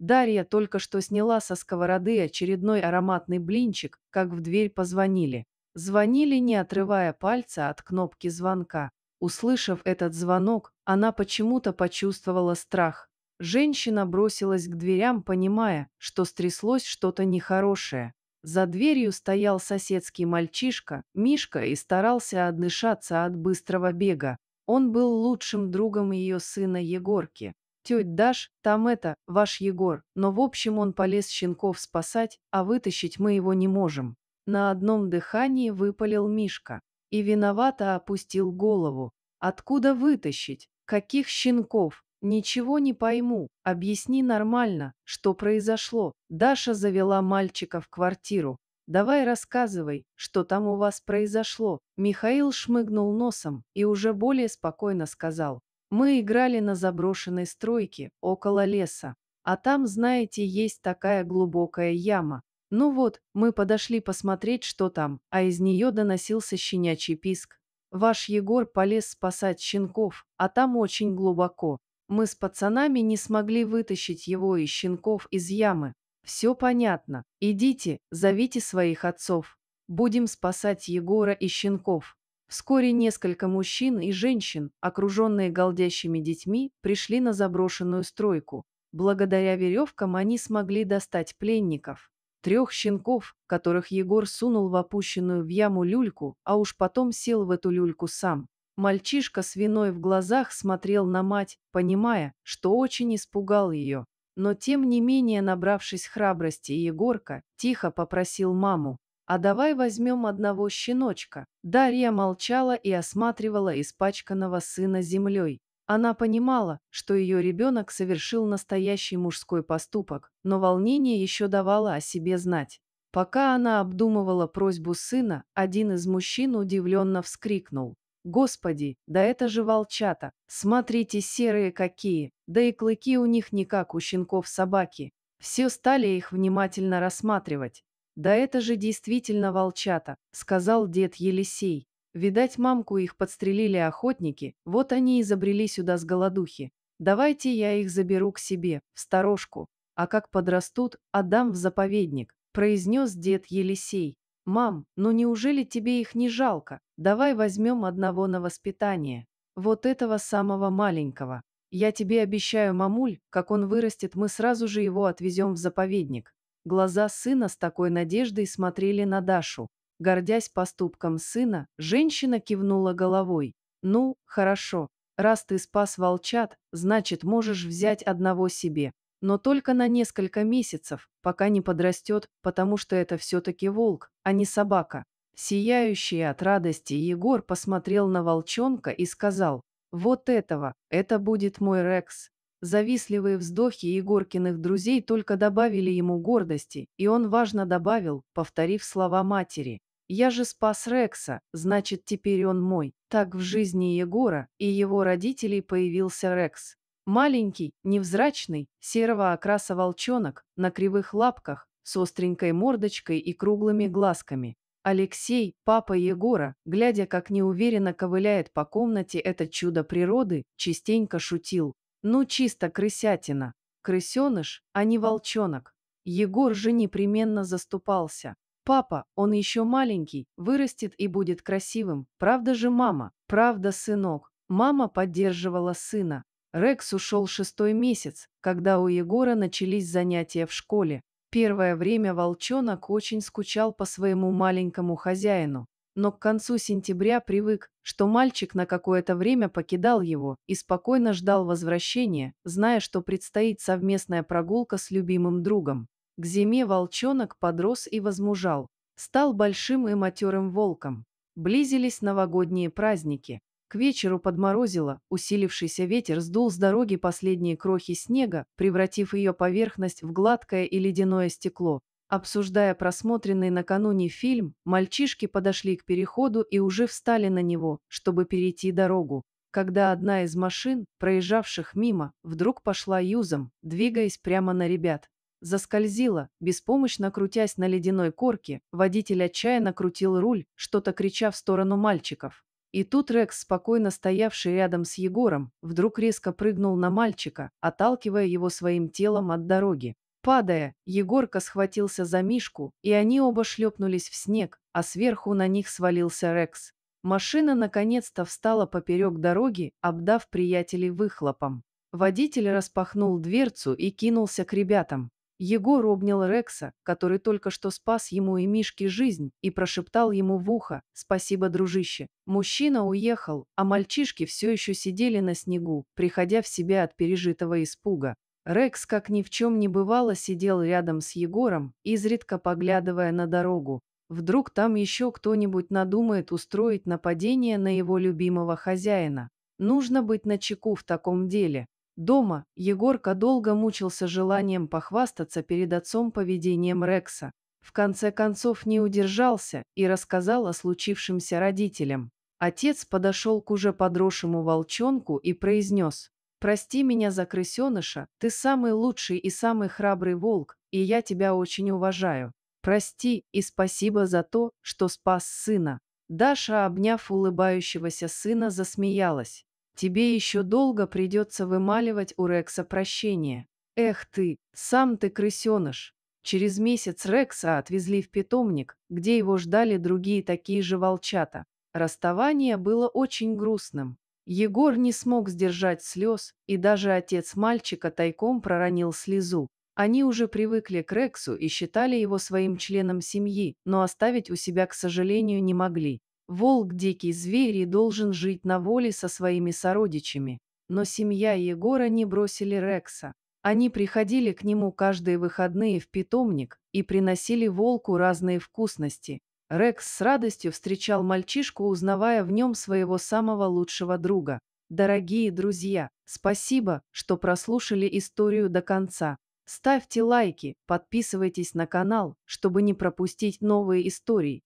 Дарья только что сняла со сковороды очередной ароматный блинчик, как в дверь позвонили. Звонили, не отрывая пальца от кнопки звонка. Услышав этот звонок, она почему-то почувствовала страх. Женщина бросилась к дверям, понимая, что стряслось что-то нехорошее. За дверью стоял соседский мальчишка, Мишка, и старался отдышаться от быстрого бега. Он был лучшим другом ее сына Егорки. Теть Даш, там это, ваш Егор, но в общем он полез щенков спасать, а вытащить мы его не можем. На одном дыхании выпалил Мишка. И виновато опустил голову. Откуда вытащить? Каких щенков? Ничего не пойму. Объясни нормально, что произошло. Даша завела мальчика в квартиру. Давай рассказывай, что там у вас произошло. Михаил шмыгнул носом и уже более спокойно сказал. Мы играли на заброшенной стройке, около леса. А там, знаете, есть такая глубокая яма. Ну вот, мы подошли посмотреть, что там, а из нее доносился щенячий писк. Ваш Егор полез спасать щенков, а там очень глубоко. Мы с пацанами не смогли вытащить его и щенков из ямы. Все понятно. Идите, зовите своих отцов. Будем спасать Егора и щенков. Вскоре несколько мужчин и женщин, окруженные голдящими детьми, пришли на заброшенную стройку. Благодаря веревкам они смогли достать пленников. Трех щенков, которых Егор сунул в опущенную в яму люльку, а уж потом сел в эту люльку сам. Мальчишка с виной в глазах смотрел на мать, понимая, что очень испугал ее. Но тем не менее, набравшись храбрости, Егорка тихо попросил маму а давай возьмем одного щеночка». Дарья молчала и осматривала испачканного сына землей. Она понимала, что ее ребенок совершил настоящий мужской поступок, но волнение еще давало о себе знать. Пока она обдумывала просьбу сына, один из мужчин удивленно вскрикнул. «Господи, да это же волчата! Смотрите, серые какие! Да и клыки у них не как у щенков собаки!» Все стали их внимательно рассматривать. «Да это же действительно волчата», – сказал дед Елисей. «Видать, мамку их подстрелили охотники, вот они и забрели сюда с голодухи. Давайте я их заберу к себе, в сторожку, а как подрастут, отдам в заповедник», – произнес дед Елисей. «Мам, ну неужели тебе их не жалко? Давай возьмем одного на воспитание. Вот этого самого маленького. Я тебе обещаю, мамуль, как он вырастет, мы сразу же его отвезем в заповедник. Глаза сына с такой надеждой смотрели на Дашу. Гордясь поступком сына, женщина кивнула головой. «Ну, хорошо. Раз ты спас волчат, значит, можешь взять одного себе. Но только на несколько месяцев, пока не подрастет, потому что это все-таки волк, а не собака». Сияющий от радости Егор посмотрел на волчонка и сказал, «Вот этого, это будет мой Рекс, Завистливые вздохи Егоркиных друзей только добавили ему гордости, и он важно добавил, повторив слова матери. «Я же спас Рекса, значит, теперь он мой». Так в жизни Егора и его родителей появился Рекс. Маленький, невзрачный, серого окраса волчонок, на кривых лапках, с остренькой мордочкой и круглыми глазками. Алексей, папа Егора, глядя, как неуверенно ковыляет по комнате это чудо природы, частенько шутил. Ну чисто крысятина. Крысеныш, а не волчонок. Егор же непременно заступался. Папа, он еще маленький, вырастет и будет красивым. Правда же мама? Правда, сынок. Мама поддерживала сына. Рекс ушел шестой месяц, когда у Егора начались занятия в школе. Первое время волчонок очень скучал по своему маленькому хозяину но к концу сентября привык, что мальчик на какое-то время покидал его и спокойно ждал возвращения, зная, что предстоит совместная прогулка с любимым другом. К зиме волчонок подрос и возмужал, стал большим и матерым волком. Близились новогодние праздники. К вечеру подморозило, усилившийся ветер сдул с дороги последние крохи снега, превратив ее поверхность в гладкое и ледяное стекло, Обсуждая просмотренный накануне фильм, мальчишки подошли к переходу и уже встали на него, чтобы перейти дорогу, когда одна из машин, проезжавших мимо, вдруг пошла юзом, двигаясь прямо на ребят. Заскользила, беспомощно крутясь на ледяной корке, водитель отчаянно крутил руль, что-то крича в сторону мальчиков. И тут Рекс, спокойно стоявший рядом с Егором, вдруг резко прыгнул на мальчика, отталкивая его своим телом от дороги. Падая, Егорка схватился за Мишку, и они оба шлепнулись в снег, а сверху на них свалился Рекс. Машина наконец-то встала поперек дороги, обдав приятелей выхлопом. Водитель распахнул дверцу и кинулся к ребятам. Егор обнял Рекса, который только что спас ему и Мишке жизнь, и прошептал ему в ухо «Спасибо, дружище». Мужчина уехал, а мальчишки все еще сидели на снегу, приходя в себя от пережитого испуга. Рекс, как ни в чем не бывало, сидел рядом с Егором, изредка поглядывая на дорогу. Вдруг там еще кто-нибудь надумает устроить нападение на его любимого хозяина. Нужно быть начеку в таком деле. Дома Егорка долго мучился желанием похвастаться перед отцом поведением Рекса. В конце концов не удержался и рассказал о случившемся родителям. Отец подошел к уже подросшему волчонку и произнес Прости меня за крысеныша, ты самый лучший и самый храбрый волк, и я тебя очень уважаю. Прости и спасибо за то, что спас сына». Даша, обняв улыбающегося сына, засмеялась. «Тебе еще долго придется вымаливать у Рекса прощение. Эх ты, сам ты крысеныш». Через месяц Рекса отвезли в питомник, где его ждали другие такие же волчата. Расставание было очень грустным. Егор не смог сдержать слез, и даже отец мальчика тайком проронил слезу. Они уже привыкли к Рексу и считали его своим членом семьи, но оставить у себя, к сожалению, не могли. Волк – дикий зверь и должен жить на воле со своими сородичами. Но семья Егора не бросили Рекса. Они приходили к нему каждые выходные в питомник и приносили волку разные вкусности, Рекс с радостью встречал мальчишку, узнавая в нем своего самого лучшего друга. Дорогие друзья, спасибо, что прослушали историю до конца. Ставьте лайки, подписывайтесь на канал, чтобы не пропустить новые истории.